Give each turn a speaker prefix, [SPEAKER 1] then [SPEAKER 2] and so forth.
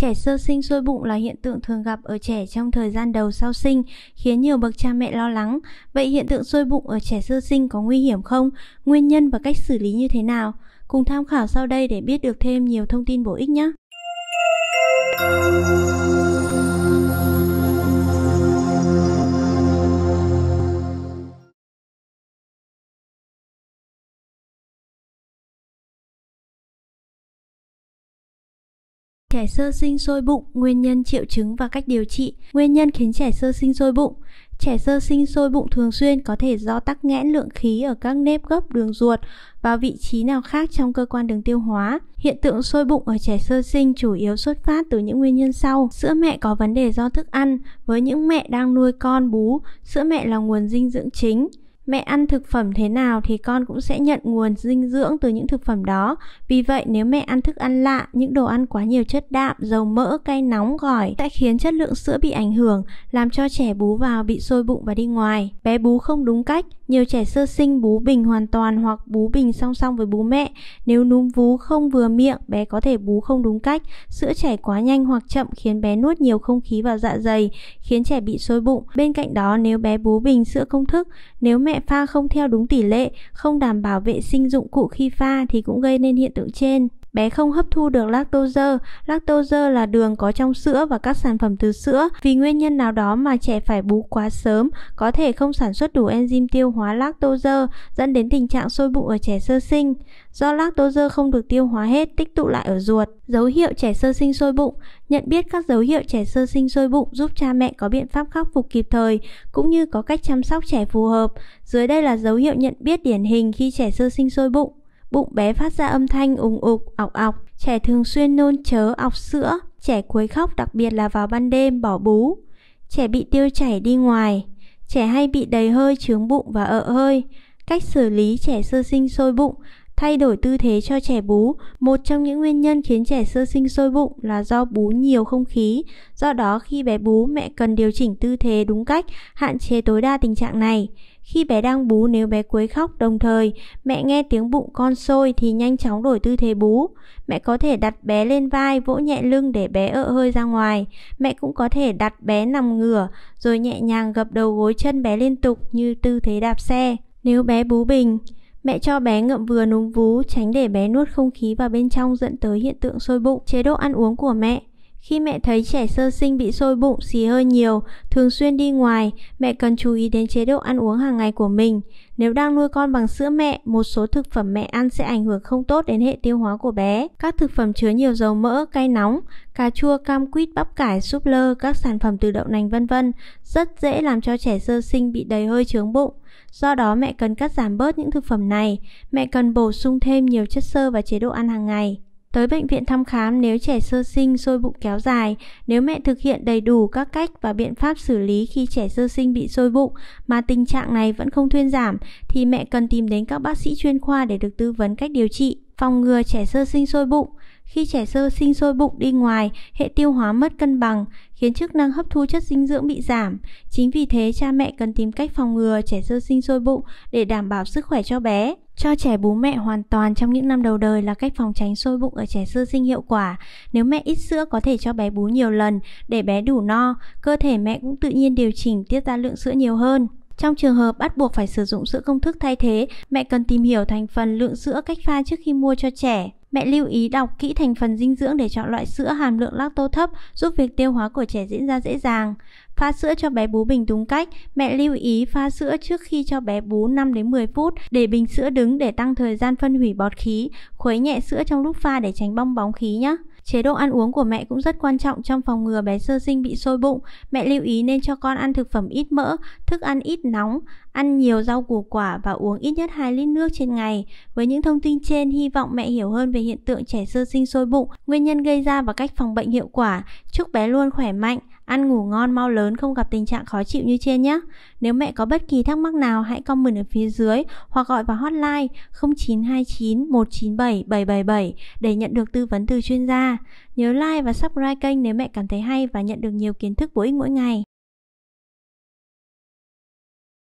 [SPEAKER 1] Trẻ sơ sinh sôi bụng là hiện tượng thường gặp ở trẻ trong thời gian đầu sau sinh, khiến nhiều bậc cha mẹ lo lắng. Vậy hiện tượng sôi bụng ở trẻ sơ sinh có nguy hiểm không? Nguyên nhân và cách xử lý như thế nào? Cùng tham khảo sau đây để biết được thêm nhiều thông tin bổ ích nhé. trẻ sơ sinh sôi bụng, nguyên nhân triệu chứng và cách điều trị, nguyên nhân khiến trẻ sơ sinh sôi bụng. Trẻ sơ sinh sôi bụng thường xuyên có thể do tắc nghẽn lượng khí ở các nếp gấp đường ruột và vị trí nào khác trong cơ quan đường tiêu hóa. Hiện tượng sôi bụng ở trẻ sơ sinh chủ yếu xuất phát từ những nguyên nhân sau. Sữa mẹ có vấn đề do thức ăn, với những mẹ đang nuôi con bú, sữa mẹ là nguồn dinh dưỡng chính. Mẹ ăn thực phẩm thế nào thì con cũng sẽ nhận nguồn dinh dưỡng từ những thực phẩm đó. Vì vậy nếu mẹ ăn thức ăn lạ, những đồ ăn quá nhiều chất đạm, dầu mỡ, cay nóng, gỏi sẽ khiến chất lượng sữa bị ảnh hưởng, làm cho trẻ bú vào bị sôi bụng và đi ngoài. Bé bú không đúng cách, nhiều trẻ sơ sinh bú bình hoàn toàn hoặc bú bình song song với bú mẹ. Nếu núm vú không vừa miệng, bé có thể bú không đúng cách, sữa chảy quá nhanh hoặc chậm khiến bé nuốt nhiều không khí vào dạ dày, khiến trẻ bị sôi bụng. Bên cạnh đó, nếu bé bú bình sữa công thức, nếu mẹ pha không theo đúng tỷ lệ, không đảm bảo vệ sinh dụng cụ khi pha thì cũng gây nên hiện tượng trên. Bé không hấp thu được lactose. Lactose là đường có trong sữa và các sản phẩm từ sữa. Vì nguyên nhân nào đó mà trẻ phải bú quá sớm, có thể không sản xuất đủ enzyme tiêu hóa lactose, dẫn đến tình trạng sôi bụng ở trẻ sơ sinh. Do lactose không được tiêu hóa hết, tích tụ lại ở ruột. Dấu hiệu trẻ sơ sinh sôi bụng Nhận biết các dấu hiệu trẻ sơ sinh sôi bụng giúp cha mẹ có biện pháp khắc phục kịp thời, cũng như có cách chăm sóc trẻ phù hợp. Dưới đây là dấu hiệu nhận biết điển hình khi trẻ sơ sinh sôi bụng bụng bé phát ra âm thanh ùng ục, ọc ọc, trẻ thường xuyên nôn chớ, ọc sữa, trẻ quấy khóc đặc biệt là vào ban đêm, bỏ bú, trẻ bị tiêu chảy đi ngoài, trẻ hay bị đầy hơi, trướng bụng và ợ hơi. Cách xử lý trẻ sơ sinh sôi bụng Thay đổi tư thế cho trẻ bú, một trong những nguyên nhân khiến trẻ sơ sinh sôi bụng là do bú nhiều không khí. Do đó khi bé bú, mẹ cần điều chỉnh tư thế đúng cách, hạn chế tối đa tình trạng này. Khi bé đang bú nếu bé quấy khóc đồng thời, mẹ nghe tiếng bụng con sôi thì nhanh chóng đổi tư thế bú. Mẹ có thể đặt bé lên vai, vỗ nhẹ lưng để bé ợ hơi ra ngoài. Mẹ cũng có thể đặt bé nằm ngửa rồi nhẹ nhàng gập đầu gối chân bé liên tục như tư thế đạp xe. Nếu bé bú bình, Mẹ cho bé ngậm vừa núm vú tránh để bé nuốt không khí vào bên trong dẫn tới hiện tượng sôi bụng. Chế độ ăn uống của mẹ khi mẹ thấy trẻ sơ sinh bị sôi bụng, xì hơi nhiều, thường xuyên đi ngoài, mẹ cần chú ý đến chế độ ăn uống hàng ngày của mình. Nếu đang nuôi con bằng sữa mẹ, một số thực phẩm mẹ ăn sẽ ảnh hưởng không tốt đến hệ tiêu hóa của bé. Các thực phẩm chứa nhiều dầu mỡ, cay nóng, cà chua, cam quýt, bắp cải, súp lơ, các sản phẩm từ đậu nành vân vân rất dễ làm cho trẻ sơ sinh bị đầy hơi trướng bụng. Do đó mẹ cần cắt giảm bớt những thực phẩm này, mẹ cần bổ sung thêm nhiều chất xơ vào chế độ ăn hàng ngày. Tới bệnh viện thăm khám nếu trẻ sơ sinh sôi bụng kéo dài, nếu mẹ thực hiện đầy đủ các cách và biện pháp xử lý khi trẻ sơ sinh bị sôi bụng mà tình trạng này vẫn không thuyên giảm thì mẹ cần tìm đến các bác sĩ chuyên khoa để được tư vấn cách điều trị, phòng ngừa trẻ sơ sinh sôi bụng. Khi trẻ sơ sinh sôi bụng đi ngoài, hệ tiêu hóa mất cân bằng, khiến chức năng hấp thu chất dinh dưỡng bị giảm. Chính vì thế cha mẹ cần tìm cách phòng ngừa trẻ sơ sinh sôi bụng để đảm bảo sức khỏe cho bé. Cho trẻ bú mẹ hoàn toàn trong những năm đầu đời là cách phòng tránh sôi bụng ở trẻ sơ sinh hiệu quả. Nếu mẹ ít sữa có thể cho bé bú nhiều lần để bé đủ no, cơ thể mẹ cũng tự nhiên điều chỉnh tiết ra lượng sữa nhiều hơn. Trong trường hợp bắt buộc phải sử dụng sữa công thức thay thế, mẹ cần tìm hiểu thành phần lượng sữa cách pha trước khi mua cho trẻ. Mẹ lưu ý đọc kỹ thành phần dinh dưỡng để chọn loại sữa hàm lượng lacto thấp giúp việc tiêu hóa của trẻ diễn ra dễ dàng. Pha sữa cho bé bú bình đúng cách, mẹ lưu ý pha sữa trước khi cho bé bú 5 đến 10 phút để bình sữa đứng để tăng thời gian phân hủy bọt khí, khuấy nhẹ sữa trong lúc pha để tránh bong bóng khí nhé. Chế độ ăn uống của mẹ cũng rất quan trọng trong phòng ngừa bé sơ sinh bị sôi bụng. Mẹ lưu ý nên cho con ăn thực phẩm ít mỡ, thức ăn ít nóng, ăn nhiều rau củ quả và uống ít nhất 2 lít nước trên ngày. Với những thông tin trên, hy vọng mẹ hiểu hơn về hiện tượng trẻ sơ sinh sôi bụng, nguyên nhân gây ra và cách phòng bệnh hiệu quả. Chúc bé luôn khỏe mạnh. Ăn ngủ ngon mau lớn không gặp tình trạng khó chịu như trên nhé. Nếu mẹ có bất kỳ thắc mắc nào hãy comment ở phía dưới hoặc gọi vào hotline 0929 197 777 để nhận được tư vấn từ chuyên gia. Nhớ like và subscribe kênh nếu mẹ cảm thấy hay và nhận được nhiều kiến thức bổ ích mỗi ngày.